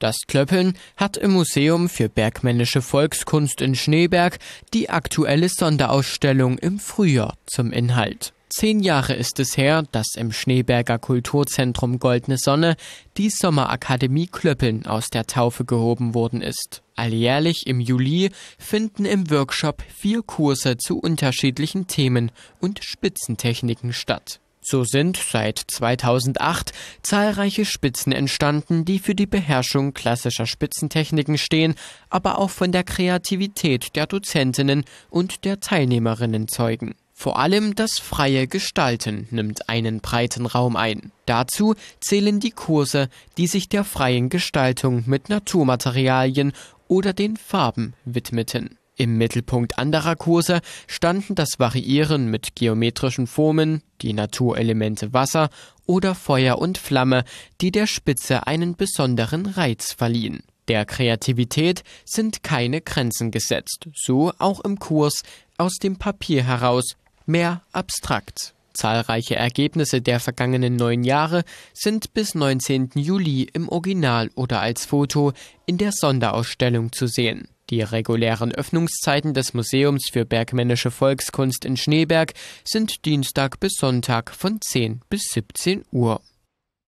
Das Klöppeln hat im Museum für bergmännische Volkskunst in Schneeberg die aktuelle Sonderausstellung im Frühjahr zum Inhalt. Zehn Jahre ist es her, dass im Schneeberger Kulturzentrum Goldene Sonne die Sommerakademie Klöppeln aus der Taufe gehoben worden ist. Alljährlich im Juli finden im Workshop vier Kurse zu unterschiedlichen Themen und Spitzentechniken statt. So sind seit 2008 zahlreiche Spitzen entstanden, die für die Beherrschung klassischer Spitzentechniken stehen, aber auch von der Kreativität der Dozentinnen und der Teilnehmerinnen zeugen. Vor allem das freie Gestalten nimmt einen breiten Raum ein. Dazu zählen die Kurse, die sich der freien Gestaltung mit Naturmaterialien oder den Farben widmeten. Im Mittelpunkt anderer Kurse standen das Variieren mit geometrischen Formen, die Naturelemente Wasser oder Feuer und Flamme, die der Spitze einen besonderen Reiz verliehen. Der Kreativität sind keine Grenzen gesetzt, so auch im Kurs aus dem Papier heraus, mehr abstrakt. Zahlreiche Ergebnisse der vergangenen neun Jahre sind bis 19. Juli im Original oder als Foto in der Sonderausstellung zu sehen. Die regulären Öffnungszeiten des Museums für Bergmännische Volkskunst in Schneeberg sind Dienstag bis Sonntag von 10 bis 17 Uhr.